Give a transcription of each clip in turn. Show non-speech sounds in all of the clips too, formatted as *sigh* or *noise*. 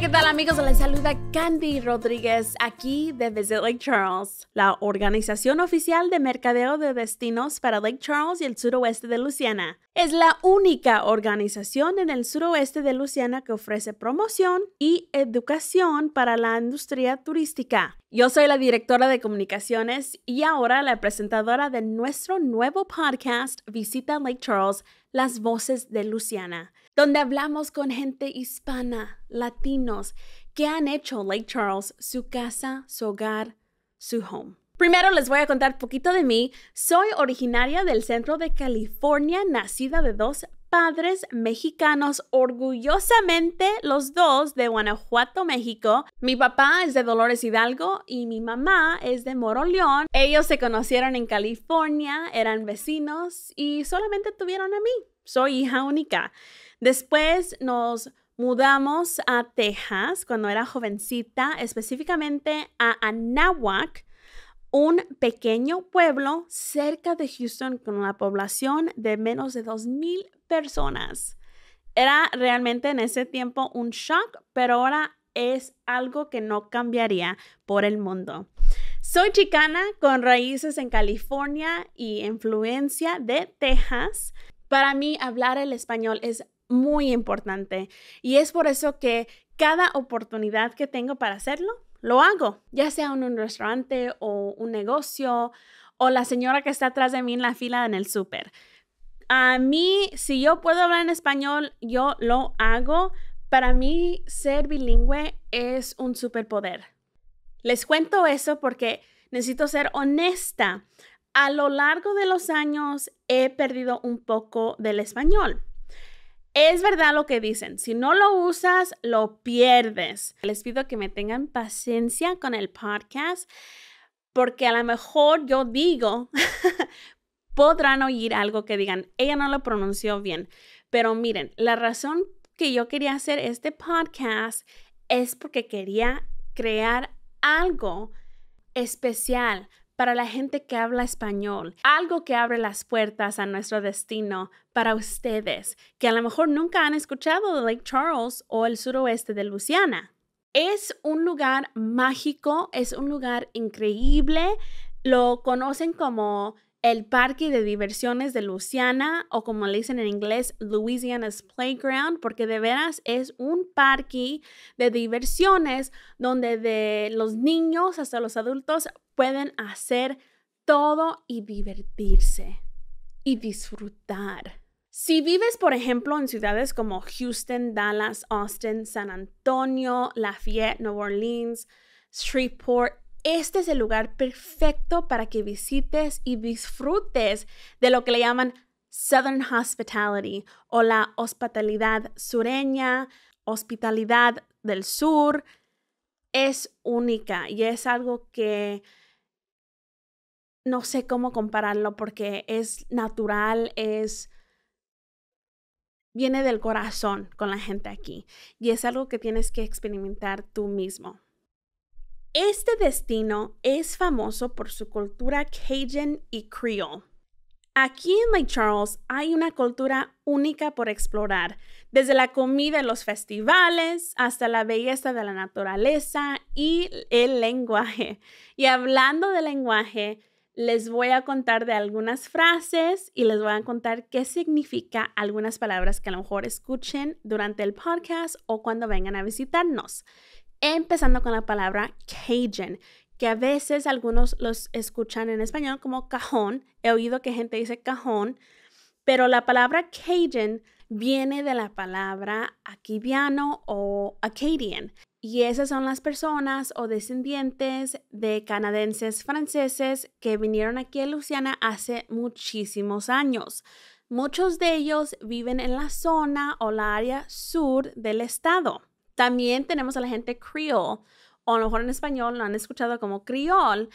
¿qué tal amigos? Les saluda Candy Rodríguez aquí de Visit Lake Charles, la organización oficial de mercadeo de destinos para Lake Charles y el suroeste de Luciana. Es la única organización en el suroeste de Luciana que ofrece promoción y educación para la industria turística. Yo soy la directora de comunicaciones y ahora la presentadora de nuestro nuevo podcast Visita Lake Charles, Las Voces de Luciana donde hablamos con gente hispana, latinos, que han hecho Lake Charles su casa, su hogar, su home. Primero les voy a contar poquito de mí. Soy originaria del centro de California, nacida de dos padres mexicanos, orgullosamente los dos de Guanajuato, México. Mi papá es de Dolores Hidalgo y mi mamá es de Moroleón. Ellos se conocieron en California, eran vecinos y solamente tuvieron a mí. Soy hija única. Después nos mudamos a Texas cuando era jovencita, específicamente a Anahuac, un pequeño pueblo cerca de Houston con una población de menos de 2.000 personas. Era realmente en ese tiempo un shock, pero ahora es algo que no cambiaría por el mundo. Soy chicana con raíces en California y influencia de Texas. Para mí hablar el español es muy importante y es por eso que cada oportunidad que tengo para hacerlo, lo hago, ya sea en un restaurante o un negocio o la señora que está atrás de mí en la fila en el súper. A mí, si yo puedo hablar en español, yo lo hago. Para mí, ser bilingüe es un superpoder. Les cuento eso porque necesito ser honesta. A lo largo de los años he perdido un poco del español. Es verdad lo que dicen, si no lo usas, lo pierdes. Les pido que me tengan paciencia con el podcast, porque a lo mejor yo digo, *laughs* podrán oír algo que digan, ella no lo pronunció bien. Pero miren, la razón que yo quería hacer este podcast es porque quería crear algo especial para la gente que habla español, algo que abre las puertas a nuestro destino para ustedes, que a lo mejor nunca han escuchado de Lake Charles o el suroeste de Luisiana. Es un lugar mágico, es un lugar increíble, lo conocen como el parque de diversiones de Luciana o como le dicen en inglés, Louisiana's Playground, porque de veras es un parque de diversiones donde de los niños hasta los adultos pueden hacer todo y divertirse y disfrutar. Si vives, por ejemplo, en ciudades como Houston, Dallas, Austin, San Antonio, Lafayette, New Orleans, Shreveport, este es el lugar perfecto para que visites y disfrutes de lo que le llaman Southern Hospitality o la hospitalidad sureña, hospitalidad del sur. Es única y es algo que no sé cómo compararlo porque es natural, es viene del corazón con la gente aquí y es algo que tienes que experimentar tú mismo. Este destino es famoso por su cultura Cajun y Creole. Aquí en Lake Charles hay una cultura única por explorar, desde la comida y los festivales hasta la belleza de la naturaleza y el lenguaje. Y hablando de lenguaje, les voy a contar de algunas frases y les voy a contar qué significa algunas palabras que a lo mejor escuchen durante el podcast o cuando vengan a visitarnos empezando con la palabra Cajun, que a veces algunos los escuchan en español como cajón. He oído que gente dice cajón, pero la palabra Cajun viene de la palabra aquiviano o acadian. Y esas son las personas o descendientes de canadenses franceses que vinieron aquí a Luciana hace muchísimos años. Muchos de ellos viven en la zona o la área sur del estado. También tenemos a la gente creole, o a lo mejor en español lo han escuchado como criol.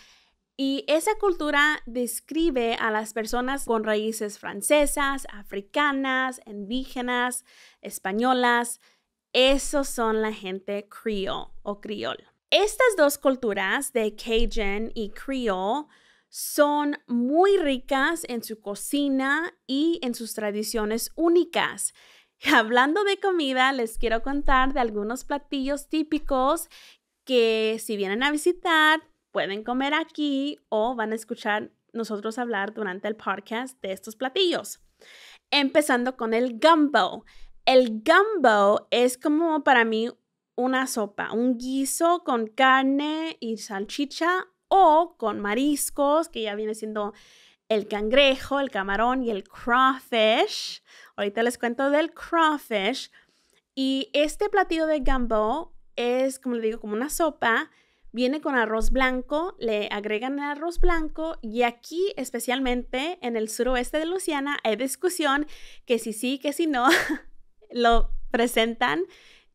Y esa cultura describe a las personas con raíces francesas, africanas, indígenas, españolas. Esos son la gente creole o criol. Estas dos culturas de Cajun y Creole son muy ricas en su cocina y en sus tradiciones únicas. *laughs* hablando de comida, les quiero contar de algunos platillos típicos que si vienen a visitar, pueden comer aquí o van a escuchar nosotros hablar durante el podcast de estos platillos. Empezando con el gumbo. El gumbo es como para mí una sopa, un guiso con carne y salchicha o con mariscos, que ya viene siendo el cangrejo, el camarón y el crawfish Ahorita les cuento del crawfish. Y este platillo de gumbo es, como le digo, como una sopa. Viene con arroz blanco, le agregan el arroz blanco y aquí especialmente en el suroeste de Luciana hay discusión que si sí, que si no, *laughs* lo presentan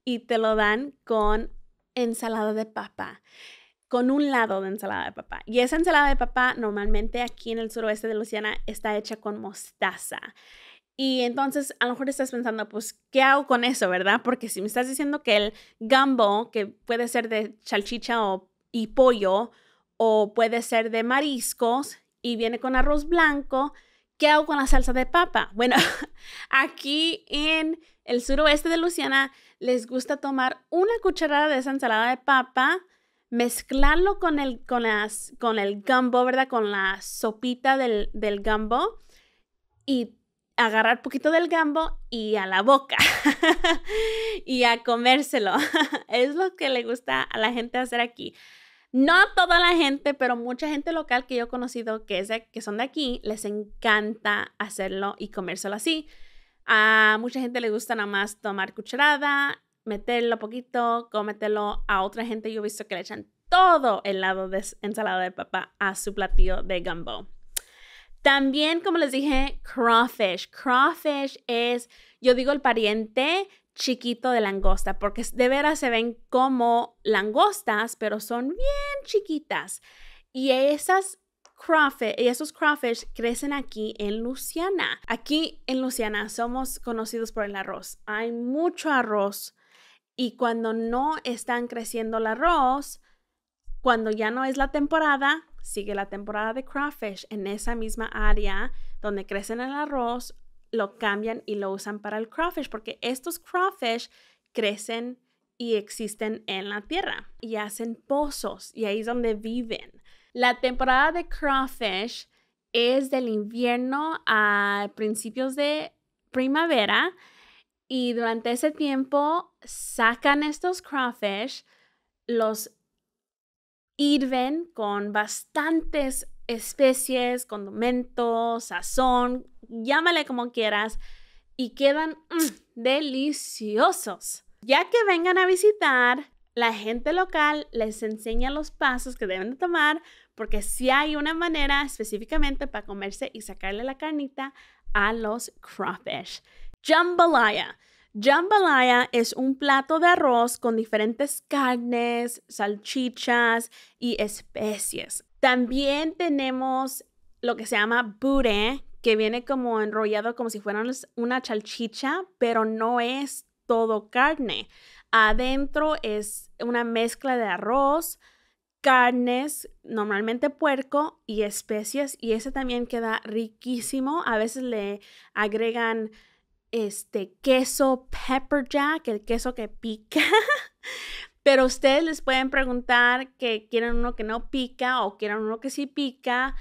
y te lo dan con ensalada de papa, con un lado de ensalada de papa. Y esa ensalada de papa normalmente aquí en el suroeste de Luciana está hecha con mostaza. Y entonces a lo mejor estás pensando, pues, ¿qué hago con eso, verdad? Porque si me estás diciendo que el gambo que puede ser de chalchicha o, y pollo, o puede ser de mariscos y viene con arroz blanco, ¿qué hago con la salsa de papa? Bueno, *laughs* aquí en el suroeste de Luciana les gusta tomar una cucharada de esa ensalada de papa, mezclarlo con el, con las, con el gumbo, ¿verdad? Con la sopita del, del gumbo y agarrar poquito del gambo y a la boca *laughs* y a comérselo. *laughs* es lo que le gusta a la gente hacer aquí. No toda la gente, pero mucha gente local que yo he conocido que, es que son de aquí, les encanta hacerlo y comérselo así. A mucha gente le gusta nada más tomar cucharada, meterlo poquito, comételo. A otra gente yo he visto que le echan todo el lado de ensalada de papa a su platillo de gambo. También, como les dije, crawfish. Crawfish es, yo digo, el pariente chiquito de langosta, porque de veras se ven como langostas, pero son bien chiquitas. Y esas crawfish, esos crawfish crecen aquí en Luciana. Aquí en Luciana somos conocidos por el arroz. Hay mucho arroz y cuando no están creciendo el arroz, cuando ya no es la temporada, sigue la temporada de crawfish en esa misma área donde crecen el arroz, lo cambian y lo usan para el crawfish, porque estos crawfish crecen y existen en la tierra y hacen pozos y ahí es donde viven. La temporada de crawfish es del invierno a principios de primavera y durante ese tiempo sacan estos crawfish, los Irven con bastantes especies, condimentos, sazón, llámale como quieras, y quedan mm, deliciosos. Ya que vengan a visitar, la gente local les enseña los pasos que deben de tomar, porque si sí hay una manera específicamente para comerse y sacarle la carnita a los crawfish. Jambalaya. Jambalaya es un plato de arroz con diferentes carnes, salchichas y especies. También tenemos lo que se llama bure, que viene como enrollado como si fuera una salchicha, pero no es todo carne. Adentro es una mezcla de arroz, carnes, normalmente puerco y especies, y ese también queda riquísimo. A veces le agregan este queso pepper jack, el queso que pica. *laughs* Pero ustedes les pueden preguntar que quieren uno que no pica o quieren uno que sí pica.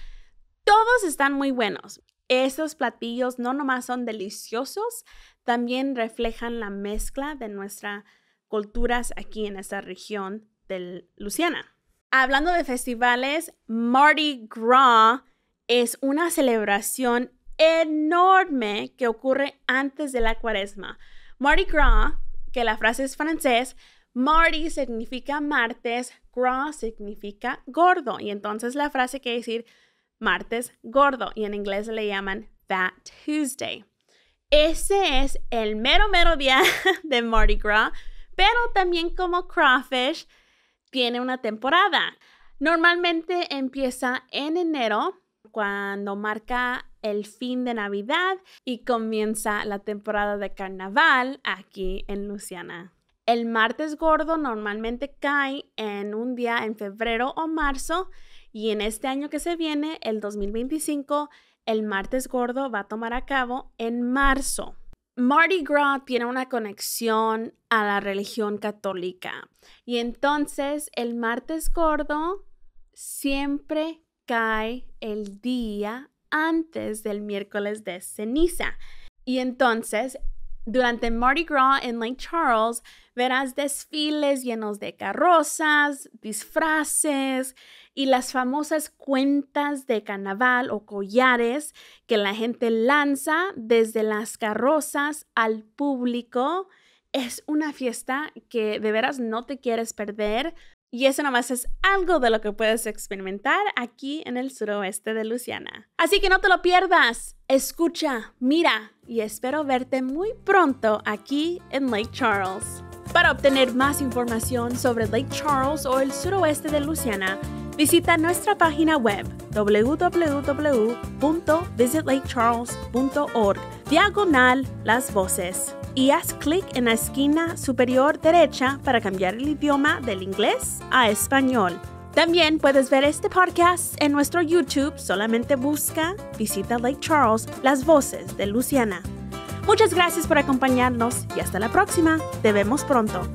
Todos están muy buenos. esos platillos no nomás son deliciosos, también reflejan la mezcla de nuestras culturas aquí en esta región de Luciana. Hablando de festivales, Mardi Gras es una celebración enorme que ocurre antes de la cuaresma. Mardi Gras, que la frase es francés, Mardi significa martes, gras significa gordo. Y entonces la frase quiere decir martes gordo y en inglés le llaman that Tuesday. Ese es el mero mero día *laughs* de Mardi Gras, pero también como crawfish tiene una temporada. Normalmente empieza en enero cuando marca el fin de Navidad y comienza la temporada de carnaval aquí en Luciana. El martes gordo normalmente cae en un día en febrero o marzo y en este año que se viene, el 2025, el martes gordo va a tomar a cabo en marzo. Mardi Gras tiene una conexión a la religión católica y entonces el martes gordo siempre cae el día antes del miércoles de ceniza. Y entonces, durante Mardi Gras en Lake Charles, verás desfiles llenos de carrozas, disfraces y las famosas cuentas de carnaval o collares que la gente lanza desde las carrozas al público. Es una fiesta que de veras no te quieres perder y eso nomás es algo de lo que puedes experimentar aquí en el suroeste de Luciana. Así que no te lo pierdas, escucha, mira y espero verte muy pronto aquí en Lake Charles. Para obtener más información sobre Lake Charles o el suroeste de Luciana, Visita nuestra página web www.visitlakecharles.org diagonal las voces y haz clic en la esquina superior derecha para cambiar el idioma del inglés a español. También puedes ver este podcast en nuestro YouTube, solamente busca Visita Lake Charles, las voces de Luciana. Muchas gracias por acompañarnos y hasta la próxima. Te vemos pronto.